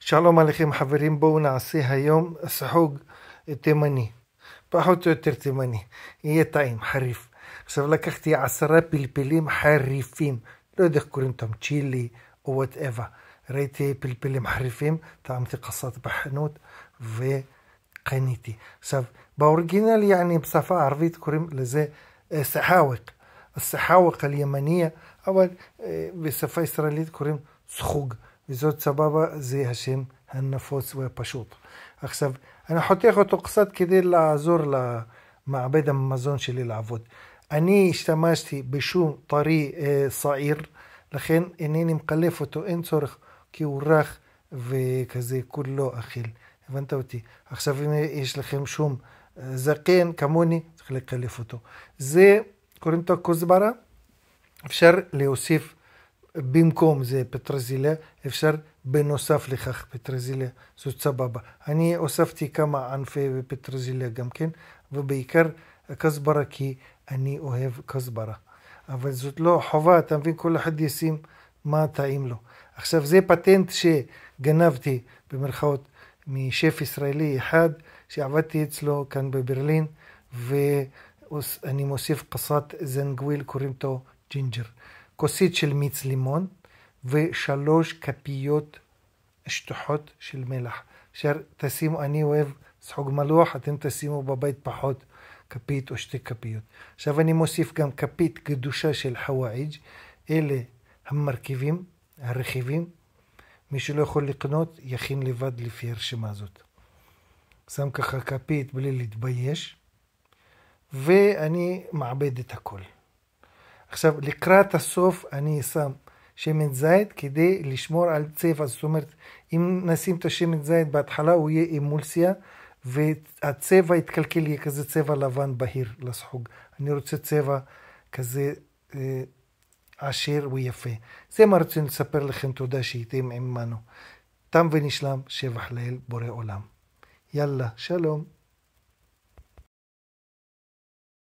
שלום עליכם חברים, בואו נעשה היום סחוג תימני, פחות או יותר תימני, יהיה טעים, חריף. עכשיו לקחתי עשרה פלפלים חריפים, לא יודע איך קוראים אותם, צ'ילי או וואטאבה. ראיתי פלפלים חריפים, טעמתי קצת בחנות וקניתי. עכשיו, באורגינל יעני בשפה הערבית קוראים לזה סחאווק. السحاوق اليمنية אבל בשפה הישראלית קוראים סחוג. וזאת סבבה, זה השם הנפוץ והפשוט. עכשיו, אני חותך אותו קצת כדי לעזור למעבד המזון שלי לעבוד. אני השתמשתי בשום טרי אה, צעיר, לכן אינני מקלף אותו, אין צורך, כי הוא רך וכזה כולו אכיל. הבנת אותי? עכשיו אם יש לכם שום אה, זקן כמוני, צריך לקלף אותו. זה, קוראים אותו כוסברה, אפשר להוסיף במקום זה פטרזיליה, אפשר בנוסף לכך פטרזיליה, זאת סבבה. אני הוספתי כמה ענפי פטרזיליה גם כן, ובעיקר כסברה כי אני אוהב כסברה. אבל זאת לא חובה, אתה מבין? כל אחד ישים מה טעים לו. עכשיו זה פטנט שגנבתי במרכאות משף ישראלי אחד שעבדתי אצלו כאן בברלין ואני מוסיף קסת זנגוויל, קוראים אותו ג'ינג'ר. כוסית של מיץ לימון ושלוש כפיות שטוחות של מלח. אפשר תשימו, אני אוהב סחוג מלוח, אתם תשימו בבית פחות כפית או שתי כפיות. עכשיו אני מוסיף גם כפית קדושה של חוואיג', אלה המרכיבים, הרכיבים. מי שלא יכול לקנות, יכין לבד לפי הרשימה הזאת. שם ככה כפית בלי להתבייש, ואני מעבד את הכל. עכשיו, לקראת הסוף אני שם שמן זית כדי לשמור על צבע, זאת אומרת, אם נשים את השמן זית בהתחלה הוא יהיה אמולסיה, והצבע יתקלקל, יהיה כזה צבע לבן בהיר לסחוג. אני רוצה צבע כזה אה, עשיר ויפה. זה מה רצינו לספר לכם, תודה שהייתם עמנו. תם ונשלם, שבח לאל בורא עולם. יאללה, שלום.